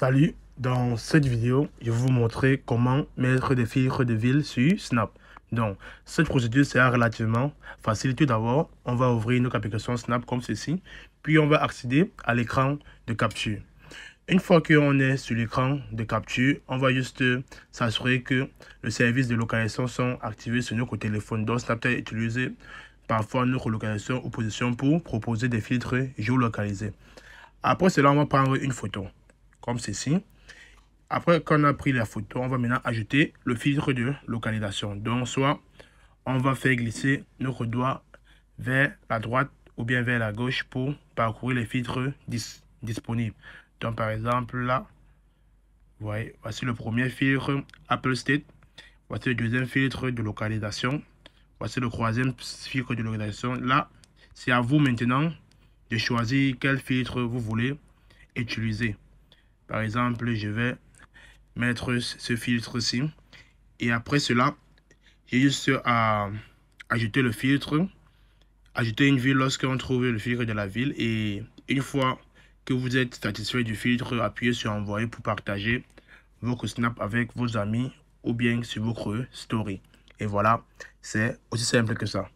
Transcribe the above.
Salut, dans cette vidéo, je vais vous montrer comment mettre des filtres de ville sur Snap. Donc, cette procédure sera relativement facile. Tout d'abord, on va ouvrir notre application Snap comme ceci, puis on va accéder à l'écran de capture. Une fois qu'on est sur l'écran de capture, on va juste s'assurer que le service de localisation sont activés sur notre téléphone. Donc, Snap est utilisé parfois notre localisation ou position pour proposer des filtres géolocalisés. Après cela, on va prendre une photo comme ceci. Après qu'on a pris la photo, on va maintenant ajouter le filtre de localisation. Donc, soit on va faire glisser notre doigt vers la droite ou bien vers la gauche pour parcourir les filtres disponibles. Donc, par exemple, là, vous voyez, voici le premier filtre Apple State. Voici le deuxième filtre de localisation. Voici le troisième filtre de localisation. Là, c'est à vous maintenant de choisir quel filtre vous voulez utiliser. Par exemple, je vais mettre ce filtre-ci. Et après cela, j'ai juste à ajouter le filtre, ajouter une ville lorsqu'on trouve le filtre de la ville. Et une fois que vous êtes satisfait du filtre, appuyez sur envoyer pour partager votre snap avec vos amis ou bien sur votre story. Et voilà, c'est aussi simple que ça.